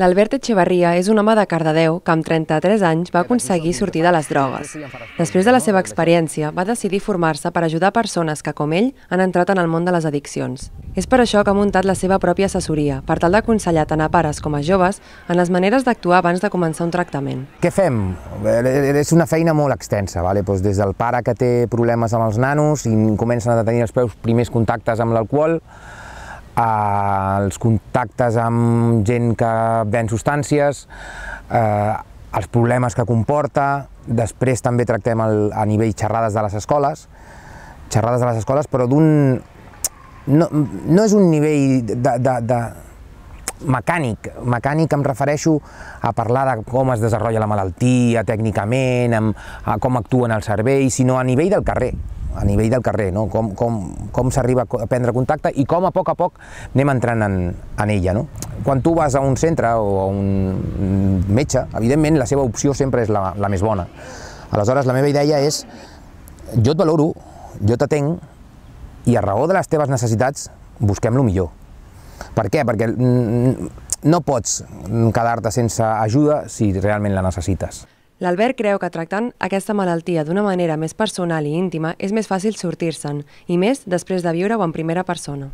L'Albert Echevarria és un home de Cardedeu que amb 33 anys va aconseguir sortir de les drogues. Després de la seva experiència, va decidir formar-se per ajudar persones que, com ell, han entrat en el món de les addiccions. És per això que ha muntat la seva pròpia assessoria, per tal d'aconsellar tant a pares com a joves en les maneres d'actuar abans de començar un tractament. Què fem? És una feina molt extensa, vale? Pues doncs des del pare que té problemes amb els nanos i comencen a tenir els peus primers contactes amb l'alcohol, els contactes amb gent que ven substàncies, eh, els problemes que comporta, després també tractem el, a nivell xerrades de les escoles, xerrades de les escoles, però d'un... No, no és un nivell de, de, de, mecànic. Mecànic em refereixo a parlar de com es desenvolupa la malaltia tècnicament, amb, a com actuen els serveis, sinó a nivell del carrer a nivell del carrer, no? com, com, com s'arriba a prendre contacte i com a poc a poc anem entrant en, en ella. No? Quan tu vas a un centre o a un metge, evidentment la seva opció sempre és la, la més bona. Aleshores, la meva idea és jo et valoro, jo t'atenc i a raó de les teves necessitats busquem lo millor. Per què? Perquè no pots quedar-te sense ajuda si realment la necessites. L'Albert creu que tractant aquesta malaltia d'una manera més personal i íntima és més fàcil sortir-se'n, i més després de viure-ho en primera persona.